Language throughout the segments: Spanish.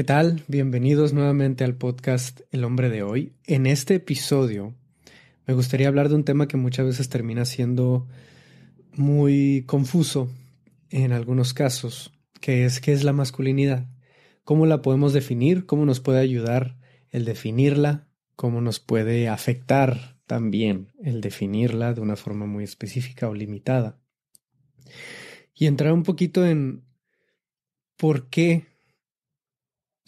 ¿Qué tal? Bienvenidos nuevamente al podcast El hombre de hoy. En este episodio me gustaría hablar de un tema que muchas veces termina siendo muy confuso en algunos casos, que es qué es la masculinidad, cómo la podemos definir, cómo nos puede ayudar el definirla, cómo nos puede afectar también el definirla de una forma muy específica o limitada. Y entrar un poquito en por qué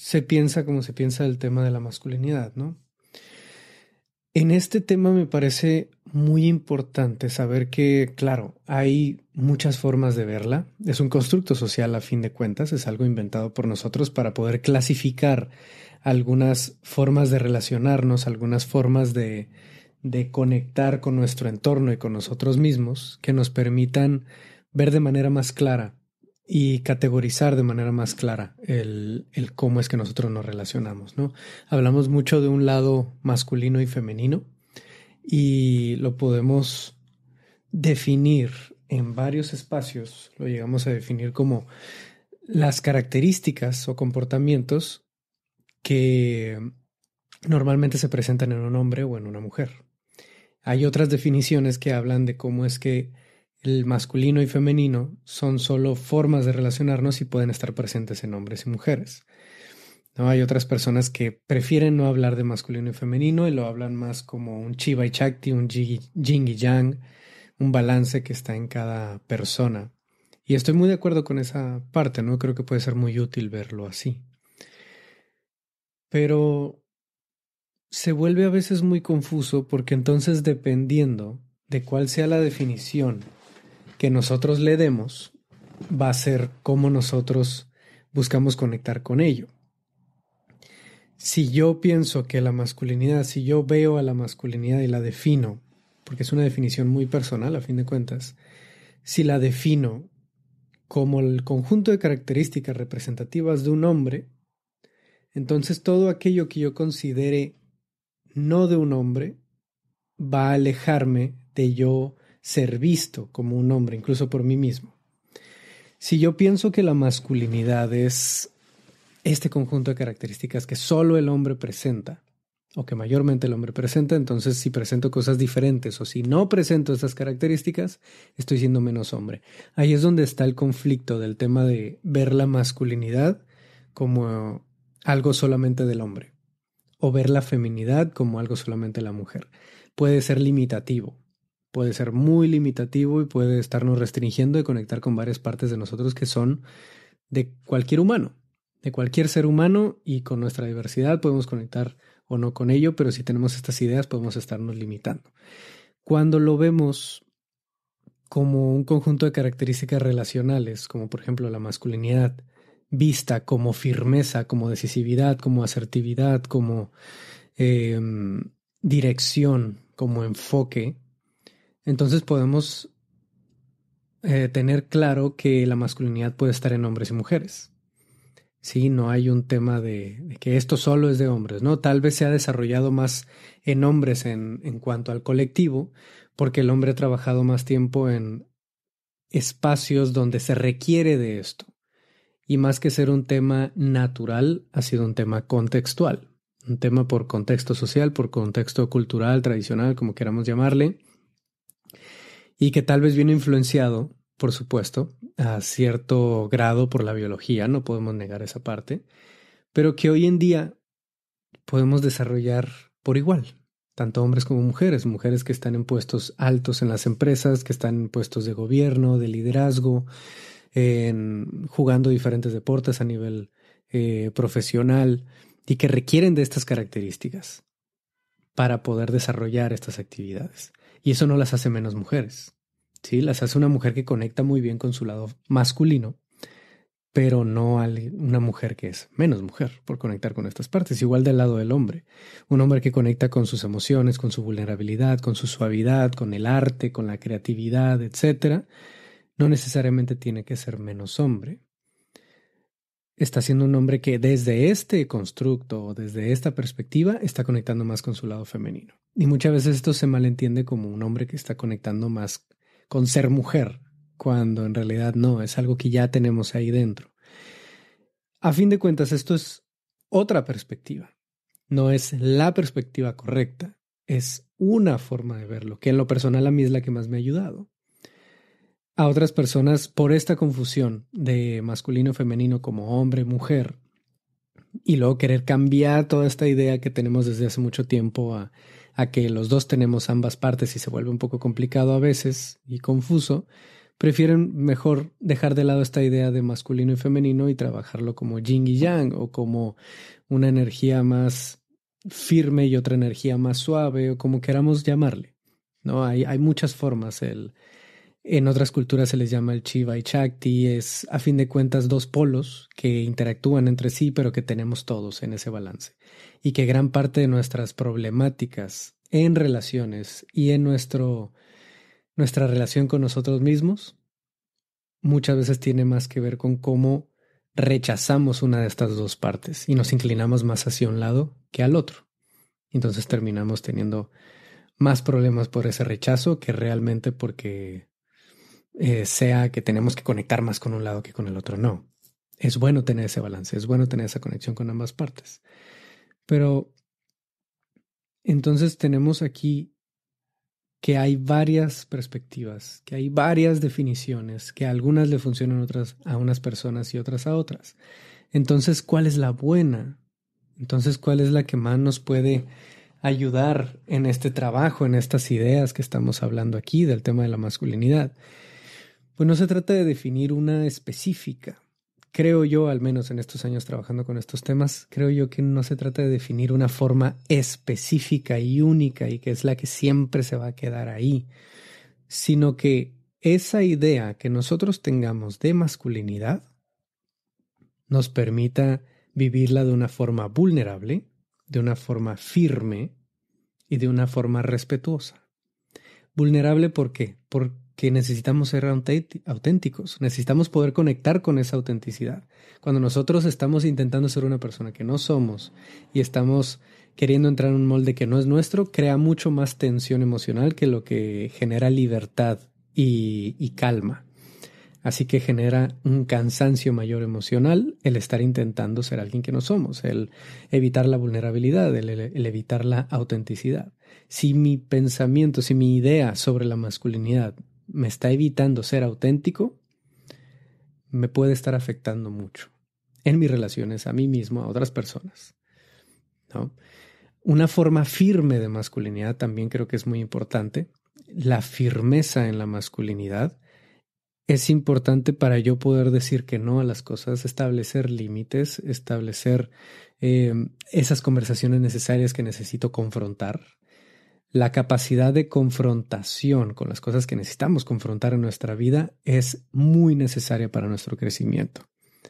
se piensa como se piensa el tema de la masculinidad, ¿no? En este tema me parece muy importante saber que, claro, hay muchas formas de verla. Es un constructo social a fin de cuentas, es algo inventado por nosotros para poder clasificar algunas formas de relacionarnos, algunas formas de, de conectar con nuestro entorno y con nosotros mismos que nos permitan ver de manera más clara y categorizar de manera más clara el, el, cómo es que nosotros nos relacionamos, ¿no? Hablamos mucho de un lado masculino y femenino y lo podemos definir en varios espacios, lo llegamos a definir como las características o comportamientos que normalmente se presentan en un hombre o en una mujer. Hay otras definiciones que hablan de cómo es que el masculino y femenino son solo formas de relacionarnos y pueden estar presentes en hombres y mujeres. ¿No? Hay otras personas que prefieren no hablar de masculino y femenino y lo hablan más como un chiva y chakti, un jing y yang, un balance que está en cada persona. Y estoy muy de acuerdo con esa parte, ¿no? Creo que puede ser muy útil verlo así. Pero se vuelve a veces muy confuso porque entonces dependiendo de cuál sea la definición que nosotros le demos va a ser como nosotros buscamos conectar con ello. Si yo pienso que la masculinidad, si yo veo a la masculinidad y la defino, porque es una definición muy personal a fin de cuentas, si la defino como el conjunto de características representativas de un hombre, entonces todo aquello que yo considere no de un hombre va a alejarme de yo ser visto como un hombre, incluso por mí mismo. Si yo pienso que la masculinidad es este conjunto de características que solo el hombre presenta, o que mayormente el hombre presenta, entonces si presento cosas diferentes o si no presento esas características, estoy siendo menos hombre. Ahí es donde está el conflicto del tema de ver la masculinidad como algo solamente del hombre o ver la feminidad como algo solamente de la mujer. Puede ser limitativo puede ser muy limitativo y puede estarnos restringiendo de conectar con varias partes de nosotros que son de cualquier humano, de cualquier ser humano y con nuestra diversidad podemos conectar o no con ello, pero si tenemos estas ideas podemos estarnos limitando. Cuando lo vemos como un conjunto de características relacionales, como por ejemplo la masculinidad, vista como firmeza, como decisividad, como asertividad, como em, dirección, como enfoque, entonces podemos eh, tener claro que la masculinidad puede estar en hombres y mujeres. Sí, no hay un tema de, que esto solo es de hombres, ¿no? Tal vez se ha desarrollado más en hombres en, en cuanto al colectivo, porque el hombre ha trabajado más tiempo en espacios donde se requiere de esto. Y más que ser un tema natural, ha sido un tema contextual, un tema por contexto social, por contexto cultural, tradicional, como queramos llamarle y que tal vez viene influenciado, por supuesto, a cierto grado por la biología, no podemos negar esa parte, pero que hoy en día podemos desarrollar por igual, tanto hombres como mujeres, mujeres que están en puestos altos en las empresas, que están en puestos de gobierno, de liderazgo, en, jugando diferentes deportes a nivel eh, profesional y que requieren de estas características para poder desarrollar estas actividades. Y eso no las hace menos mujeres. Sí, las hace una mujer que conecta muy bien con su lado masculino, pero no una mujer que es menos mujer por conectar con estas partes, igual del lado del hombre. Un hombre que conecta con sus emociones, con su vulnerabilidad, con su suavidad, con el arte, con la creatividad, etcétera, no necesariamente tiene que ser menos hombre. Está siendo un hombre que desde este constructo o desde esta perspectiva está conectando más con su lado femenino. Y muchas veces esto se malentiende como un hombre que está conectando más con ser mujer, cuando en realidad no, es algo que ya tenemos ahí dentro. A fin de cuentas, esto es otra perspectiva. No es la perspectiva correcta, es una forma de verlo, que en lo personal a mí es la que más me ha ayudado. A otras personas, por esta confusión de masculino, femenino como hombre, mujer, y luego querer cambiar toda esta idea que tenemos desde hace mucho tiempo a a que los dos tenemos ambas partes y se vuelve un poco complicado a veces y confuso, prefieren mejor dejar de lado esta idea de masculino y femenino y trabajarlo como yin y yang o como una energía más firme y otra energía más suave o como queramos llamarle. ¿no? Hay, hay muchas formas el, en otras culturas se les llama el chiva y chakti, es a fin de cuentas dos polos que interactúan entre sí, pero que tenemos todos en ese balance. Y que gran parte de nuestras problemáticas en relaciones y en nuestro, nuestra relación con nosotros mismos muchas veces tiene más que ver con cómo rechazamos una de estas dos partes y nos inclinamos más hacia un lado que al otro. Entonces terminamos teniendo más problemas por ese rechazo que realmente porque eh, sea que tenemos que conectar más con un lado que con el otro. No. Es bueno tener ese balance, es bueno tener esa conexión con ambas partes. Pero entonces tenemos aquí que hay varias perspectivas, que hay varias definiciones, que algunas le funcionan otras a unas personas y otras a otras. Entonces, ¿cuál es la buena? Entonces, ¿cuál es la que más nos puede ayudar en este trabajo, en estas ideas que estamos hablando aquí del tema de la masculinidad? Pues no se trata de definir una específica. Creo yo, al menos en estos años trabajando con estos temas, creo yo que no se trata de definir una forma específica y única y que es la que siempre se va a quedar ahí, sino que esa idea que nosotros tengamos de masculinidad nos permita vivirla de una forma vulnerable, de una forma firme y de una forma respetuosa. Vulnerable ¿por qué? Por, que necesitamos ser auténticos, necesitamos poder conectar con esa autenticidad. Cuando nosotros estamos intentando ser una persona que no somos y estamos queriendo entrar en un molde que no es nuestro, crea mucho más tensión emocional que lo que genera libertad y, calma. Así que genera un cansancio mayor emocional el estar intentando ser alguien que no somos, el evitar la vulnerabilidad, el evitar la autenticidad. Si mi pensamiento, si mi idea sobre la masculinidad me está evitando ser auténtico, me puede estar afectando mucho en mis relaciones a mí mismo, a otras personas. ¿no? Una forma firme de masculinidad también creo que es muy importante. La firmeza en la masculinidad es importante para yo poder decir que no a las cosas, establecer límites, establecer eh, esas conversaciones necesarias que necesito confrontar, la capacidad de confrontación con las cosas que necesitamos confrontar en nuestra vida es muy necesaria para nuestro crecimiento,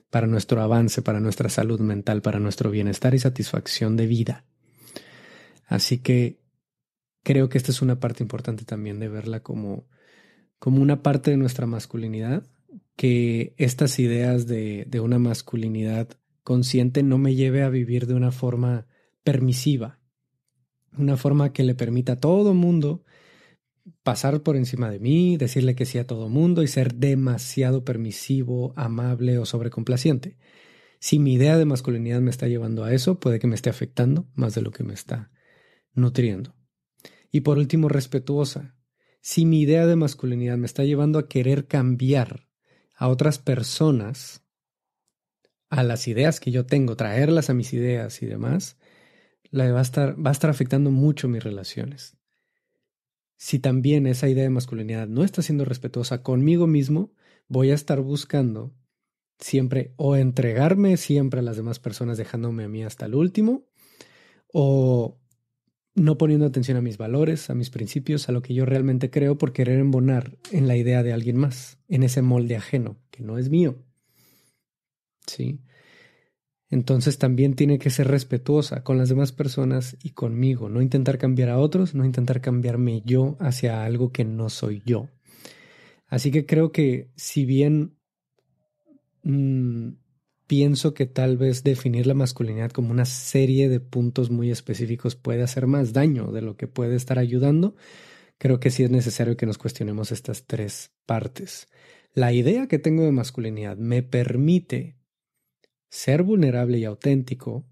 para nuestro avance, para nuestra salud mental, para nuestro bienestar y satisfacción de vida. Así que creo que esta es una parte importante también de verla como, como una parte de nuestra masculinidad, que estas ideas de, de una masculinidad consciente no me lleve a vivir de una forma permisiva, una forma que le permita a todo mundo pasar por encima de mí, decirle que sí a todo mundo y ser demasiado permisivo, amable o sobrecomplaciente. Si mi idea de masculinidad me está llevando a eso, puede que me esté afectando más de lo que me está nutriendo. Y por último, respetuosa. Si mi idea de masculinidad me está llevando a querer cambiar a otras personas, a las ideas que yo tengo, traerlas a mis ideas y demás, la va a estar, va a estar afectando mucho mis relaciones. Si también esa idea de masculinidad no está siendo respetuosa conmigo mismo, voy a estar buscando siempre o entregarme siempre a las demás personas dejándome a mí hasta el último, o no poniendo atención a mis valores, a mis principios, a lo que yo realmente creo por querer embonar en la idea de alguien más, en ese molde ajeno que no es mío. Sí. Entonces también tiene que ser respetuosa con las demás personas y conmigo, no intentar cambiar a otros, no intentar cambiarme yo hacia algo que no soy yo. Así que creo que si bien mm, pienso que tal vez definir la masculinidad como una serie de puntos muy específicos puede hacer más daño de lo que puede estar ayudando, creo que sí es necesario que nos cuestionemos estas tres partes. La idea que tengo de masculinidad me permite ser vulnerable y auténtico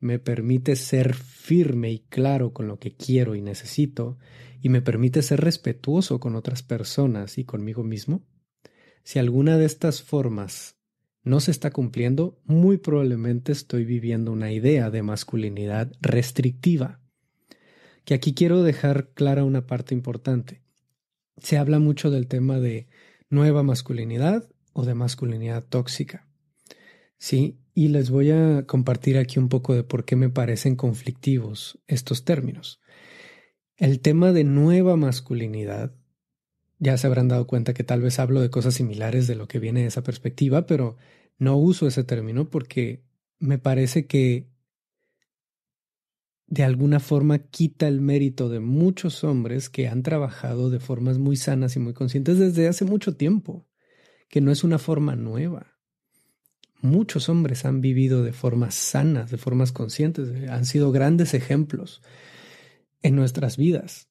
me permite ser firme y claro con lo que quiero y necesito y me permite ser respetuoso con otras personas y conmigo mismo? Si alguna de estas formas no se está cumpliendo, muy probablemente estoy viviendo una idea de masculinidad restrictiva. Que aquí quiero dejar clara una parte importante. Se habla mucho del tema de nueva masculinidad o de masculinidad tóxica. Sí, y les voy a compartir aquí un poco de por qué me parecen conflictivos estos términos. El tema de nueva masculinidad, ya se habrán dado cuenta que tal vez hablo de cosas similares de lo que viene de esa perspectiva, pero no uso ese término porque me parece que de alguna forma quita el mérito de muchos hombres que han trabajado de formas muy sanas y muy conscientes desde hace mucho tiempo, que no es una forma nueva muchos hombres han vivido de formas sanas, de formas conscientes, han sido grandes ejemplos en nuestras vidas.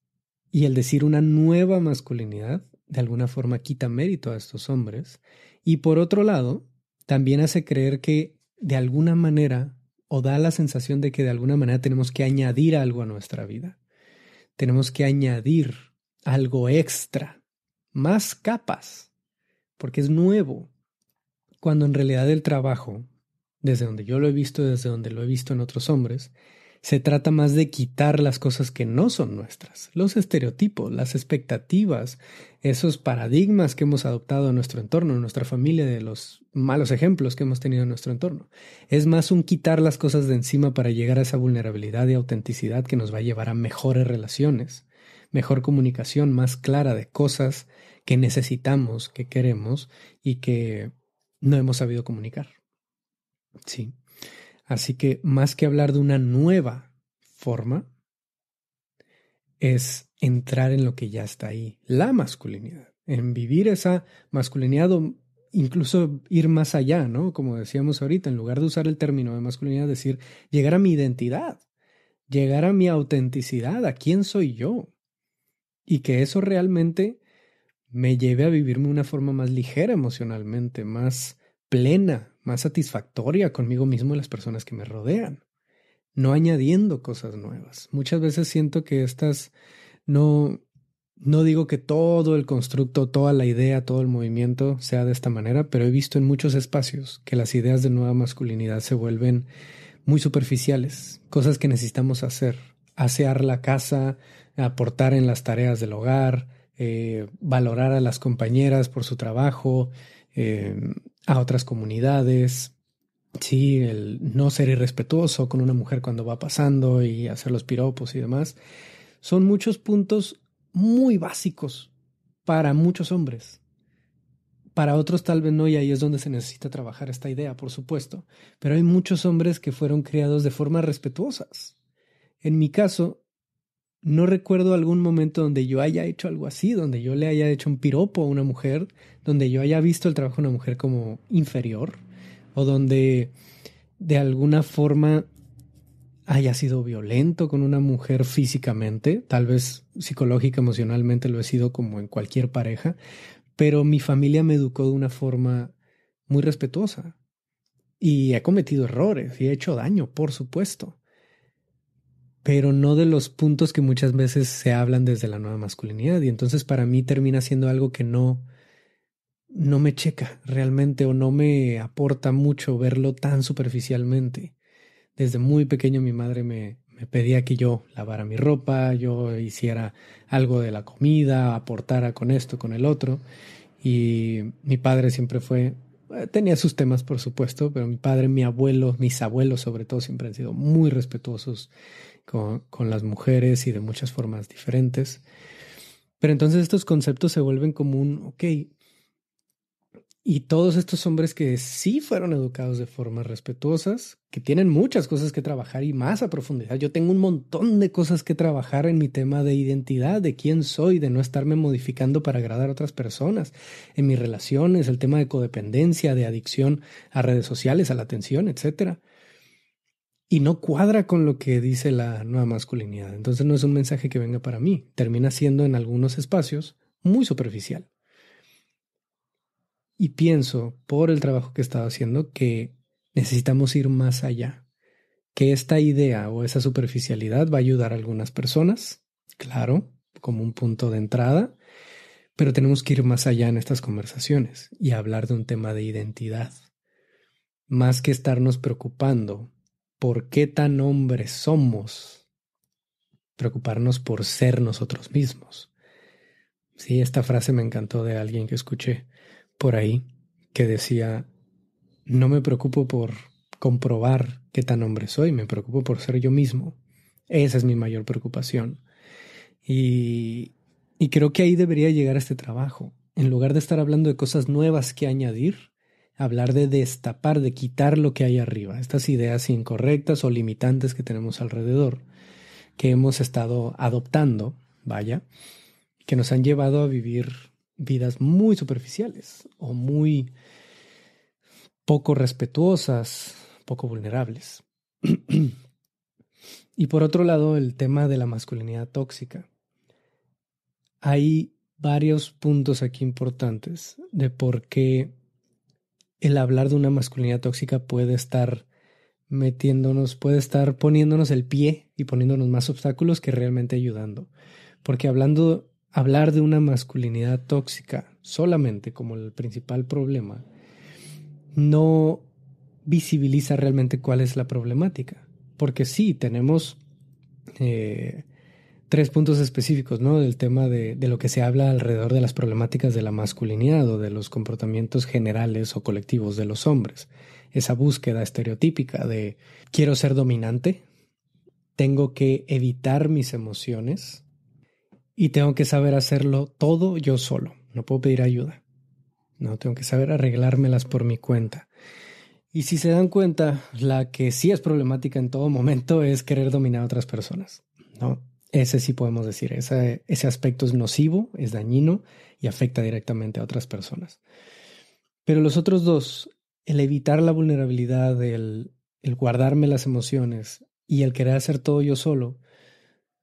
Y el decir una nueva masculinidad, de alguna forma, quita mérito a estos hombres. Y por otro lado, también hace creer que de alguna manera, o da la sensación de que de alguna manera tenemos que añadir algo a nuestra vida. Tenemos que añadir algo extra, más capas, porque es nuevo, cuando en realidad el trabajo, desde donde yo lo he visto, desde donde lo he visto en otros hombres, se trata más de quitar las cosas que no son nuestras, los estereotipos, las expectativas, esos paradigmas que hemos adoptado en nuestro entorno, en nuestra familia, de los malos ejemplos que hemos tenido en nuestro entorno. Es más un quitar las cosas de encima para llegar a esa vulnerabilidad y autenticidad que nos va a llevar a mejores relaciones, mejor comunicación más clara de cosas que necesitamos, que queremos y que no hemos sabido comunicar. Sí. Así que más que hablar de una nueva forma, es entrar en lo que ya está ahí, la masculinidad, en vivir esa masculinidad o incluso ir más allá, ¿no? Como decíamos ahorita, en lugar de usar el término de masculinidad, decir, llegar a mi identidad, llegar a mi autenticidad, a quién soy yo. Y que eso realmente me lleve a vivirme una forma más ligera emocionalmente, más plena, más satisfactoria conmigo mismo y las personas que me rodean, no añadiendo cosas nuevas. Muchas veces siento que estas no no digo que todo el constructo, toda la idea, todo el movimiento sea de esta manera, pero he visto en muchos espacios que las ideas de nueva masculinidad se vuelven muy superficiales, cosas que necesitamos hacer, asear la casa, aportar en las tareas del hogar, eh, valorar a las compañeras por su trabajo, eh, a otras comunidades, sí, el no ser irrespetuoso con una mujer cuando va pasando y hacer los piropos y demás, son muchos puntos muy básicos para muchos hombres. Para otros tal vez no, y ahí es donde se necesita trabajar esta idea, por supuesto. Pero hay muchos hombres que fueron criados de formas respetuosas. En mi caso, no recuerdo algún momento donde yo haya hecho algo así, donde yo le haya hecho un piropo a una mujer, donde yo haya visto el trabajo de una mujer como inferior, o donde de alguna forma haya sido violento con una mujer físicamente, tal vez psicológica, emocionalmente lo he sido como en cualquier pareja, pero mi familia me educó de una forma muy respetuosa y he cometido errores y he hecho daño, por supuesto, pero no de los puntos que muchas veces se hablan desde la nueva masculinidad. Y entonces para mí termina siendo algo que no, no me checa realmente o no me aporta mucho verlo tan superficialmente. Desde muy pequeño mi madre me, me pedía que yo lavara mi ropa, yo hiciera algo de la comida, aportara con esto, con el otro. Y mi padre siempre fue, eh, tenía sus temas por supuesto, pero mi padre, mi abuelo, mis abuelos sobre todo siempre han sido muy respetuosos con, las mujeres y de muchas formas diferentes. Pero entonces estos conceptos se vuelven como un, ok, y todos estos hombres que sí fueron educados de formas respetuosas, que tienen muchas cosas que trabajar y más a profundidad. Yo tengo un montón de cosas que trabajar en mi tema de identidad, de quién soy, de no estarme modificando para agradar a otras personas, en mis relaciones, el tema de codependencia, de adicción a redes sociales, a la atención, etcétera y no cuadra con lo que dice la nueva masculinidad. Entonces no es un mensaje que venga para mí. Termina siendo en algunos espacios muy superficial. Y pienso, por el trabajo que he estado haciendo, que necesitamos ir más allá. Que esta idea o esa superficialidad va a ayudar a algunas personas, claro, como un punto de entrada, pero tenemos que ir más allá en estas conversaciones y hablar de un tema de identidad. Más que estarnos preocupando por qué tan hombres somos, preocuparnos por ser nosotros mismos. Sí, esta frase me encantó de alguien que escuché por ahí, que decía, no me preocupo por comprobar qué tan hombre soy, me preocupo por ser yo mismo. Esa es mi mayor preocupación. Y, y creo que ahí debería llegar este trabajo. En lugar de estar hablando de cosas nuevas que añadir, hablar de destapar, de quitar lo que hay arriba, estas ideas incorrectas o limitantes que tenemos alrededor, que hemos estado adoptando, vaya, que nos han llevado a vivir vidas muy superficiales o muy poco respetuosas, poco vulnerables. y por otro lado, el tema de la masculinidad tóxica. Hay varios puntos aquí importantes de por qué el hablar de una masculinidad tóxica puede estar metiéndonos, puede estar poniéndonos el pie y poniéndonos más obstáculos que realmente ayudando. Porque hablando, hablar de una masculinidad tóxica solamente como el principal problema, no visibiliza realmente cuál es la problemática. Porque sí, tenemos eh, tres puntos específicos, ¿no? Del tema de, lo que se habla alrededor de las problemáticas de la masculinidad o de los comportamientos generales o colectivos de los hombres. Esa búsqueda estereotípica de quiero ser dominante, tengo que evitar mis emociones y tengo que saber hacerlo todo yo solo. No puedo pedir ayuda. No, tengo que saber arreglármelas por mi cuenta. Y si se dan cuenta, la que sí es problemática en todo momento es querer dominar a otras personas, ¿no? Ese sí podemos decir, ese, ese aspecto es nocivo, es dañino y afecta directamente a otras personas. Pero los otros dos, el evitar la vulnerabilidad, el, el guardarme las emociones y el querer hacer todo yo solo,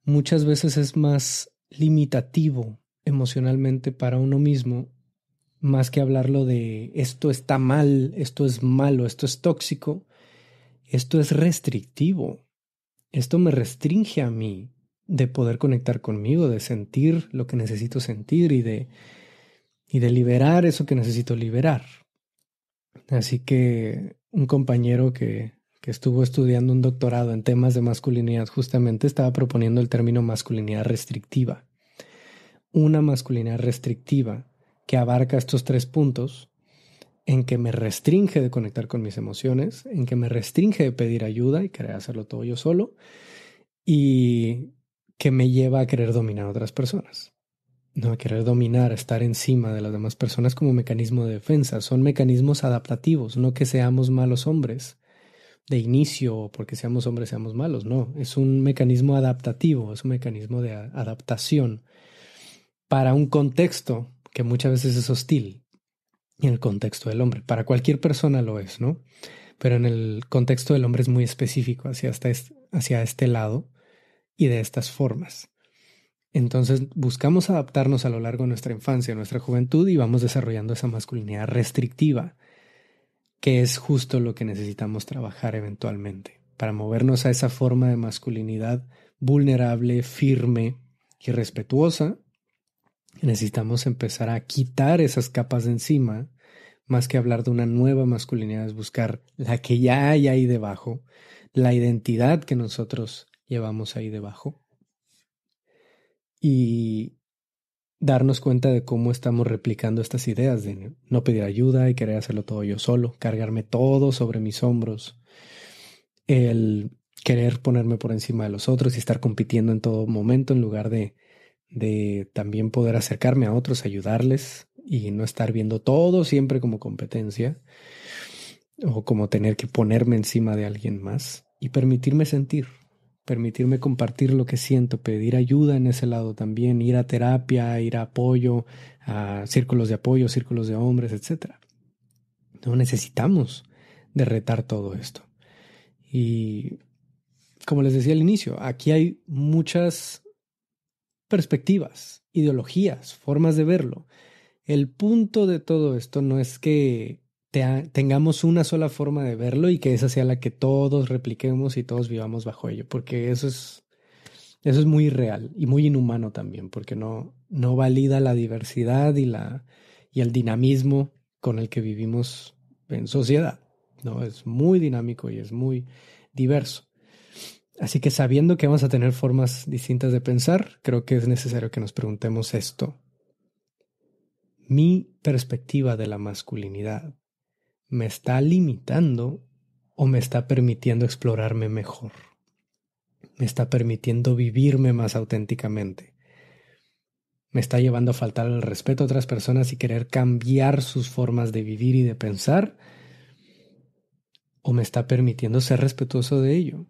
muchas veces es más limitativo emocionalmente para uno mismo, más que hablarlo de esto está mal, esto es malo, esto es tóxico, esto es restrictivo, esto me restringe a mí, de poder conectar conmigo, de sentir lo que necesito sentir y de, y de liberar eso que necesito liberar. Así que un compañero que, que estuvo estudiando un doctorado en temas de masculinidad justamente estaba proponiendo el término masculinidad restrictiva. Una masculinidad restrictiva que abarca estos tres puntos en que me restringe de conectar con mis emociones, en que me restringe de pedir ayuda y querer hacerlo todo yo solo, y que me lleva a querer dominar a otras personas. No, a querer dominar, a estar encima de las demás personas como mecanismo de defensa. Son mecanismos adaptativos, no que seamos malos hombres de inicio o porque seamos hombres seamos malos. No, es un mecanismo adaptativo, es un mecanismo de adaptación para un contexto que muchas veces es hostil en el contexto del hombre. Para cualquier persona lo es, ¿no? Pero en el contexto del hombre es muy específico hacia este, hacia este lado y de estas formas. Entonces buscamos adaptarnos a lo largo de nuestra infancia, nuestra juventud y vamos desarrollando esa masculinidad restrictiva, que es justo lo que necesitamos trabajar eventualmente, para movernos a esa forma de masculinidad vulnerable, firme y respetuosa. Necesitamos empezar a quitar esas capas de encima, más que hablar de una nueva masculinidad, es buscar la que ya hay ahí debajo, la identidad que nosotros llevamos ahí debajo. Y darnos cuenta de cómo estamos replicando estas ideas de no pedir ayuda y querer hacerlo todo yo solo, cargarme todo sobre mis hombros, el querer ponerme por encima de los otros y estar compitiendo en todo momento en lugar de, de también poder acercarme a otros, ayudarles y no estar viendo todo siempre como competencia o como tener que ponerme encima de alguien más y permitirme sentir, permitirme compartir lo que siento, pedir ayuda en ese lado también, ir a terapia, ir a apoyo, a círculos de apoyo, círculos de hombres, etc. No necesitamos derretar todo esto. Y como les decía al inicio, aquí hay muchas perspectivas, ideologías, formas de verlo. El punto de todo esto no es que tengamos una sola forma de verlo y que esa sea la que todos repliquemos y todos vivamos bajo ello, porque eso es, eso es muy real y muy inhumano también, porque no, no valida la diversidad y, la, y el dinamismo con el que vivimos en sociedad. ¿no? Es muy dinámico y es muy diverso. Así que sabiendo que vamos a tener formas distintas de pensar, creo que es necesario que nos preguntemos esto. Mi perspectiva de la masculinidad me está limitando o me está permitiendo explorarme mejor. Me está permitiendo vivirme más auténticamente. Me está llevando a faltar el respeto a otras personas y querer cambiar sus formas de vivir y de pensar. O me está permitiendo ser respetuoso de ello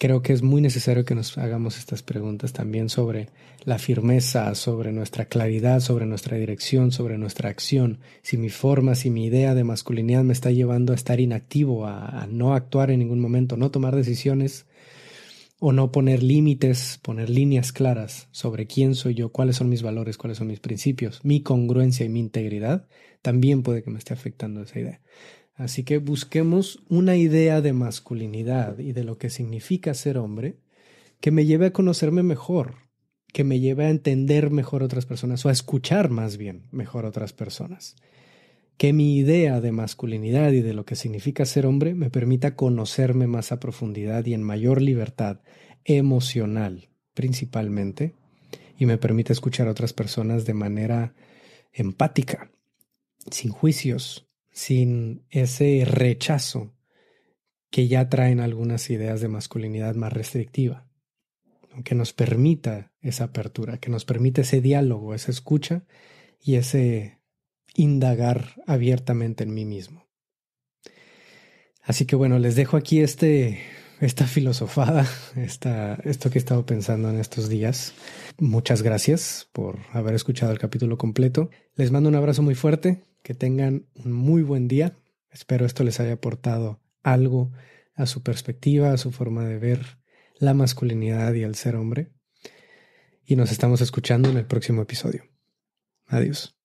creo que es muy necesario que nos hagamos estas preguntas también sobre la firmeza, sobre nuestra claridad, sobre nuestra dirección, sobre nuestra acción, si mi forma, si mi idea de masculinidad me está llevando a estar inactivo, a, no actuar en ningún momento, no tomar decisiones o no poner límites, poner líneas claras sobre quién soy yo, cuáles son mis valores, cuáles son mis principios, mi congruencia y mi integridad, también puede que me esté afectando esa idea. Así que busquemos una idea de masculinidad y de lo que significa ser hombre que me lleve a conocerme mejor, que me lleve a entender mejor otras personas o a escuchar más bien mejor otras personas. Que mi idea de masculinidad y de lo que significa ser hombre me permita conocerme más a profundidad y en mayor libertad emocional principalmente y me permita escuchar a otras personas de manera empática, sin juicios, sin ese rechazo que ya traen algunas ideas de masculinidad más restrictiva, que nos permita esa apertura, que nos permita ese diálogo, esa escucha y ese indagar abiertamente en mí mismo. Así que bueno, les dejo aquí este esta filosofada, esta, esto que he estado pensando en estos días. Muchas gracias por haber escuchado el capítulo completo. Les mando un abrazo muy fuerte, que tengan un muy buen día. Espero esto les haya aportado algo a su perspectiva, a su forma de ver la masculinidad y al ser hombre. Y nos estamos escuchando en el próximo episodio. Adiós.